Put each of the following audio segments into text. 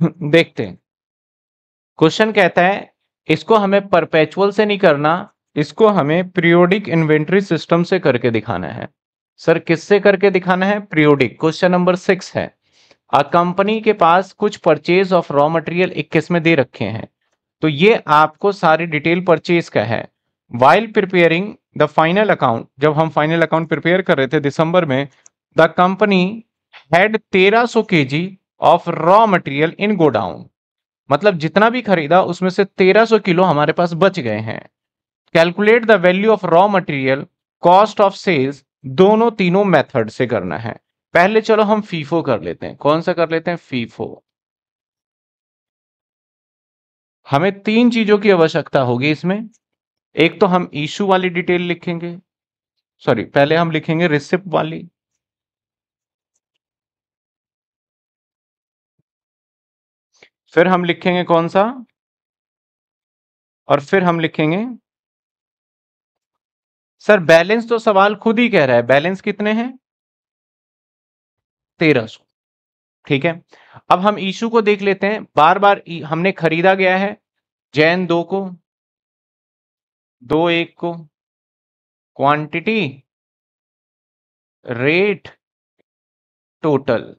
देखते हैं क्वेश्चन कहता है इसको हमें परपेचुअल से नहीं करना इसको हमें प्रियोडिक इन्वेंट्री सिस्टम से करके दिखाना है सर किससे करके दिखाना है प्रियोडिक क्वेश्चन नंबर सिक्स है अ कंपनी के पास कुछ परचेज ऑफ रॉ मटेरियल 21 में दे रखे हैं तो ये आपको सारी डिटेल परचेज का है while preparing the final account जब हम फाइनल अकाउंट प्रिपेयर कर रहे थे दिसंबर में द कंपनी हैड 1300 जी of raw material in godown मतलब जितना भी खरीदा उसमें से 1300 किलो हमारे पास बच गए हैं calculate the value of raw material cost of sales दोनों तीनों मेथड से करना है पहले चलो हम फीफो कर लेते हैं कौन सा कर लेते हैं फीफो हमें तीन चीजों की आवश्यकता होगी इसमें एक तो हम इशू वाली डिटेल लिखेंगे सॉरी पहले हम लिखेंगे रिसिप्ट वाली फिर हम लिखेंगे कौन सा और फिर हम लिखेंगे सर बैलेंस तो सवाल खुद ही कह रहा है बैलेंस कितने हैं तेरह सौ ठीक है अब हम इशू को देख लेते हैं बार बार हमने खरीदा गया है जैन दो को दो एक को क्वांटिटी रेट टोटल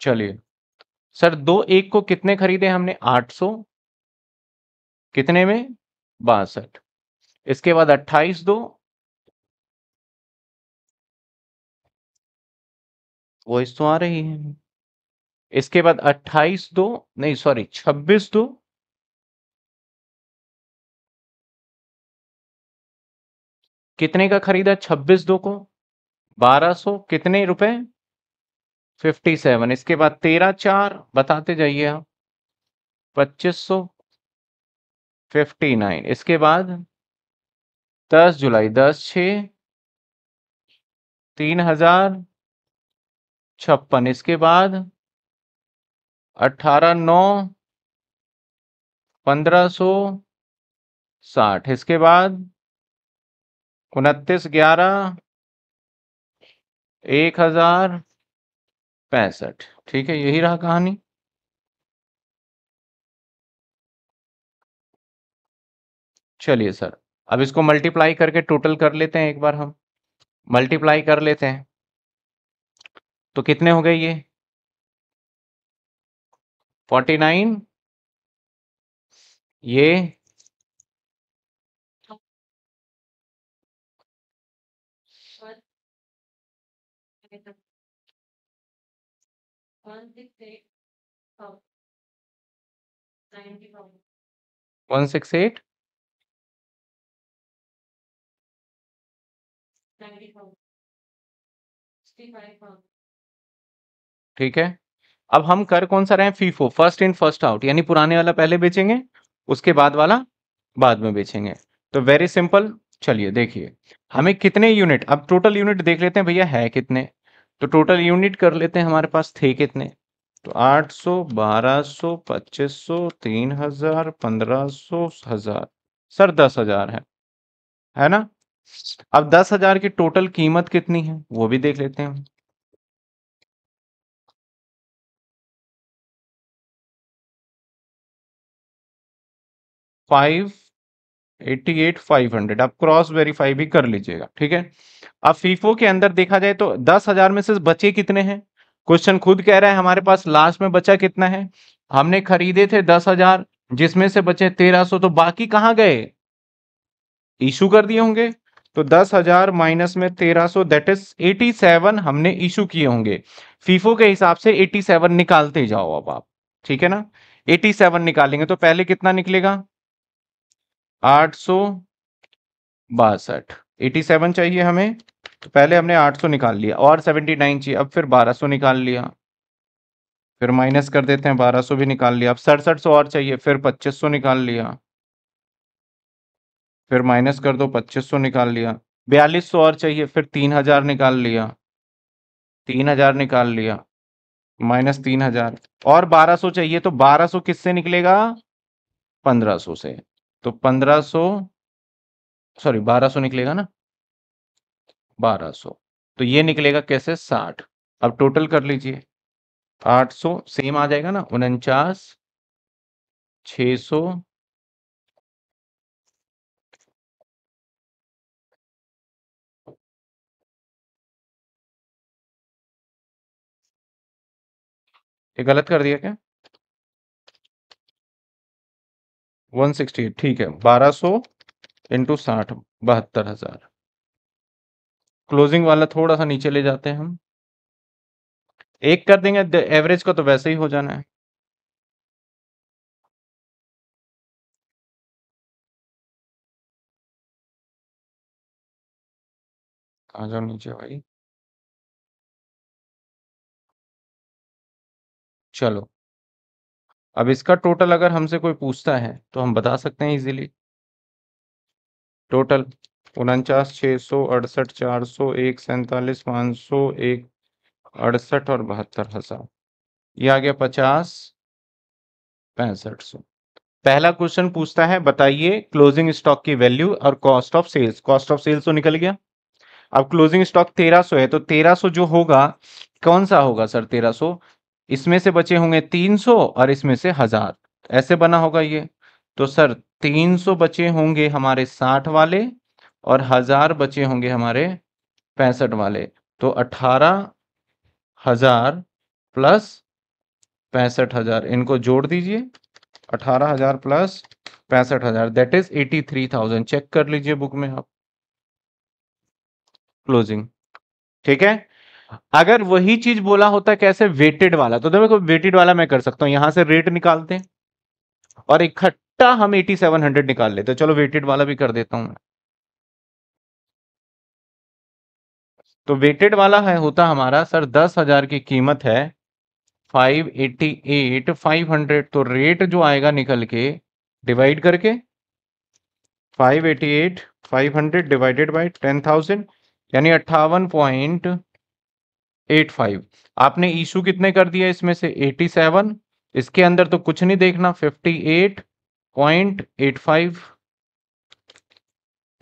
चलिए सर दो एक को कितने खरीदे हमने 800 कितने में बासठ इसके बाद 28 दो इस तो आ रही है इसके बाद 28 दो नहीं सॉरी 26 दो कितने का खरीदा 26 दो को 1200 कितने रुपए फिफ्टी सेवन इसके बाद तेरह चार बताते जाइए आप पच्चीस सौ फिफ्टी नाइन इसके बाद दस जुलाई दस छ तीन हजार छप्पन इसके बाद अठारह नौ पंद्रह सौ साठ इसके बाद उनतीस ग्यारह एक हजार पैंसठ ठीक है यही रहा कहानी चलिए सर अब इसको मल्टीप्लाई करके टोटल कर लेते हैं एक बार हम मल्टीप्लाई कर लेते हैं तो कितने हो गए ये फोर्टी नाइन ये वन सिक्स एट ठीक है अब हम कर कौन सा रहे FIFO first in first out यानी पुराने वाला पहले बेचेंगे उसके बाद वाला बाद में बेचेंगे तो वेरी सिंपल चलिए देखिए हमें कितने यूनिट अब टोटल यूनिट देख लेते हैं भैया है कितने तो टोटल यूनिट कर लेते हैं हमारे पास थे कितने तो 800, 1200, 2500, 3000, 1500, हजार सर दस हजार है है ना अब दस हजार की टोटल कीमत कितनी है वो भी देख लेते हैं five eighty eight five hundred आप क्रॉस वेरीफाई भी कर लीजिएगा ठीक है अब फीफो के अंदर देखा जाए तो दस हजार में से बचे कितने हैं क्वेश्चन खुद कह रहा है हमारे पास लास्ट में बचा कितना है हमने खरीदे थे दस हजार जिसमें से बचे तेरह सो तो बाकी कहाँ गए इशू कर दिए होंगे तो दस हजार माइनस में तेरह सो दैट इज एटी सेवन हमने इशू किए होंगे फीफो के हिसाब से एटी सेवन निकालते जाओ अब आप ठीक है ना एटी सेवन निकालेंगे तो पहले कितना निकलेगा आठ सौ बासठ एटी सेवन चाहिए हमें तो पहले हमने आठ सौ निकाल लिया और सेवेंटी नाइन चाहिए अब फिर बारह सौ निकाल लिया फिर माइनस कर देते हैं बारह सौ भी निकाल लिया अब सड़सठ सौ और चाहिए फिर पच्चीस सौ निकाल लिया फिर माइनस कर दो पच्चीस सौ निकाल लिया बयालीस सौ और चाहिए फिर तीन हजार निकाल लिया तीन हजार निकाल लिया माइनस तीन हजार और बारह सौ चाहिए तो बारह सौ किससे निकलेगा पंद्रह सौ से तो पंद्रह सो सॉरी बारह सो निकलेगा ना बारह सो तो ये निकलेगा कैसे साठ अब टोटल कर लीजिए आठ सौ सेम आ जाएगा ना उनचास छ सौ ये गलत कर दिया क्या वन सिक्सटी एट ठीक है बारह सौ इंटू साठ बहत्तर हजार क्लोजिंग वाला थोड़ा सा नीचे ले जाते हैं हम एक कर देंगे एवरेज का तो वैसे ही हो जाना है आ जाओ नीचे भाई चलो अब इसका टोटल अगर हमसे कोई पूछता है तो हम बता सकते हैं इजीली टोटल उनचास छः सौ अड़सठ चार सौ एक सैंतालीस पाँच सौ एक अड़सठ और बहत्तर हजार ये आ गया पचास पैंसठ सौ पहला क्वेश्चन पूछता है बताइए क्लोजिंग स्टॉक की वैल्यू और cost of sales cost of sales तो निकल गया अब क्लोजिंग स्टॉक 1300 है तो 1300 जो होगा कौन सा होगा सर 1300 इसमें से बचे होंगे 300 और इसमें से हजार ऐसे बना होगा ये तो सर 300 बचे होंगे हमारे 60 वाले और हजार बचे होंगे हमारे पैंसठ वाले तो अठारह हजार प्लस पैंसठ हजार इनको जोड़ दीजिए अठारह हजार प्लस पैंसठ हजार that is eighty three thousand check कर लीजिए बुक में आप क्लोजिंग ठीक है अगर वही चीज बोला होता कैसे वेटेड वाला तो देखो वेटेड वाला मैं कर सकता हूं यहां से रेट निकालते हैं और इकट्ठा हम 8700 निकाल लेते चलो वेटेड वाला भी कर देता हूं तो वेटेड वाला है होता हमारा सर दस हजार की कीमत है 588 500 तो रेट जो आएगा निकल के डिवाइड करके 588 500 डिवाइडेड बाय 10000 यानी अट्ठावन पॉइंट एट फाइव आपने इशू कितने कर दिया इसमें से एटी सेवन इसके अंदर तो कुछ नहीं देखना fifty eight point eight five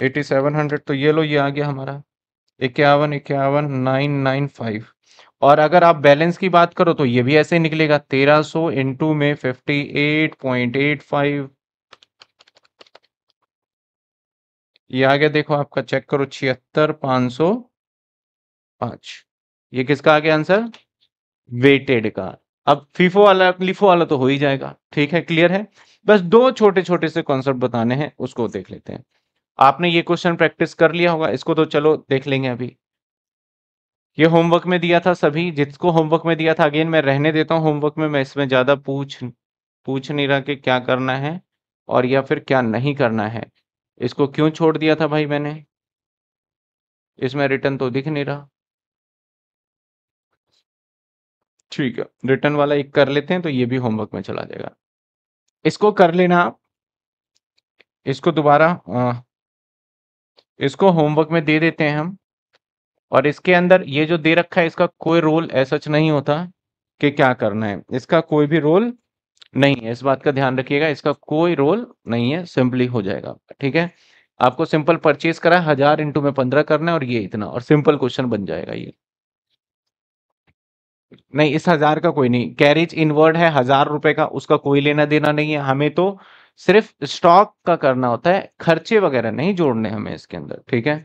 eighty seven hundred तो ये लो ये आ गया हमारा इक्यावन इक्यावन नाइन नाइन फाइव और अगर आप बैलेंस की बात करो तो ये भी ऐसे ही निकलेगा तेरह सो इंटू में fifty eight point eight five ये आ गया देखो आपका चेक करो छिहत्तर पाँच सौ पाँच ये किसका आ गया आंसर वेटेड का अब फीफो वाला लिफो वाला तो हो ही जाएगा ठीक है क्लियर है बस दो छोटे छोटे से कॉन्सेप्ट बताने हैं उसको देख लेते हैं आपने ये क्वेश्चन प्रैक्टिस कर लिया होगा इसको तो चलो देख लेंगे अभी ये होमवर्क में दिया था सभी जिसको होमवर्क में दिया था अगेन मैं रहने देता हूँ होमवर्क में मैं इसमें ज़्यादा पूछ पूछ नहीं रहा कि क्या करना है और या फिर क्या नहीं करना है इसको क्यों छोड़ दिया था भाई मैंने इसमें रिटर्न तो दिख नहीं रहा ठीक है रिटर्न वाला एक कर लेते हैं तो ये भी होमवर्क में चला जाएगा इसको कर लेना आप इसको दोबारा इसको होमवर्क में दे देते हैं हम और इसके अंदर ये जो दे रखा है इसका कोई रोल ऐसा नहीं होता कि क्या करना है इसका कोई भी रोल नहीं है इस बात का ध्यान रखिएगा इसका कोई रोल नहीं है सिंपली हो जाएगा ठीक है आपको सिंपल परचेज करा हजार इंटू में पंद्रह करना है और ये इतना और सिंपल क्वेश्चन बन जाएगा ये नहीं, इस हज़ार का कोई नहीं, कैरेज इनवर्ड है, हज़ार रुपए का उसका कोई लेना-देना नहीं है, हमें तो सिर्फ़ स्टॉक का करना होता है, खर्चे वगैरह नहीं जोड़ने हमें इसके अंदर, ठीक है?